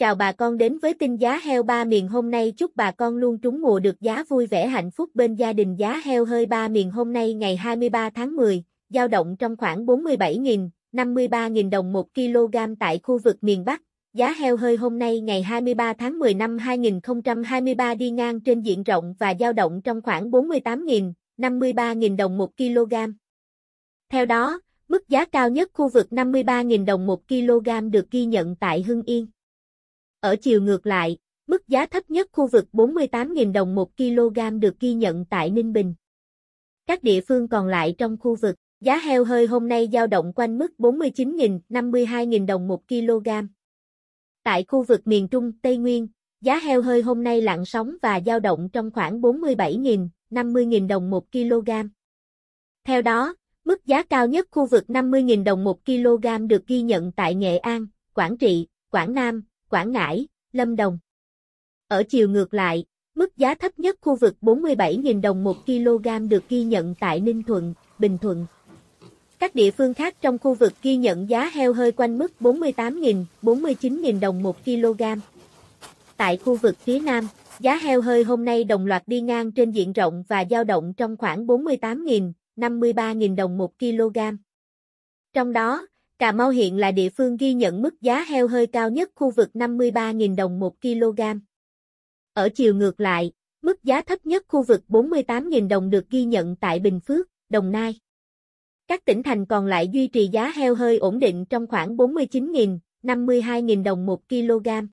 Chào bà con đến với tin giá heo ba miền hôm nay chúc bà con luôn trúng mùa được giá vui vẻ hạnh phúc bên gia đình giá heo hơi ba miền hôm nay ngày 23 tháng 10, giao động trong khoảng 47.000, 53.000 đồng 1 kg tại khu vực miền Bắc. Giá heo hơi hôm nay ngày 23 tháng 10 năm 2023 đi ngang trên diện rộng và giao động trong khoảng 48.000, 53.000 đồng 1 kg. Theo đó, mức giá cao nhất khu vực 53.000 đồng 1 kg được ghi nhận tại Hưng Yên. Ở chiều ngược lại, mức giá thấp nhất khu vực 48.000 đồng 1 kg được ghi nhận tại Ninh Bình. Các địa phương còn lại trong khu vực, giá heo hơi hôm nay dao động quanh mức 49.000, 52.000 đồng 1 kg. Tại khu vực miền Trung, Tây Nguyên, giá heo hơi hôm nay lặng sóng và dao động trong khoảng 47.000, 50.000 đồng 1 kg. Theo đó, mức giá cao nhất khu vực 50.000 đồng 1 kg được ghi nhận tại Nghệ An, Quảng Trị, Quảng Nam, Quảng Ngãi, Lâm Đồng. Ở chiều ngược lại, mức giá thấp nhất khu vực 47.000 đồng 1 kg được ghi nhận tại Ninh Thuận, Bình Thuận. Các địa phương khác trong khu vực ghi nhận giá heo hơi quanh mức 48.000, 49.000 đồng 1 kg. Tại khu vực phía Nam, giá heo hơi hôm nay đồng loạt đi ngang trên diện rộng và dao động trong khoảng 48.000, 53.000 đồng 1 kg. Trong đó, Cà Mau hiện là địa phương ghi nhận mức giá heo hơi cao nhất khu vực 53.000 đồng 1 kg. Ở chiều ngược lại, mức giá thấp nhất khu vực 48.000 đồng được ghi nhận tại Bình Phước, Đồng Nai. Các tỉnh thành còn lại duy trì giá heo hơi ổn định trong khoảng 49.000, 52.000 đồng 1 kg.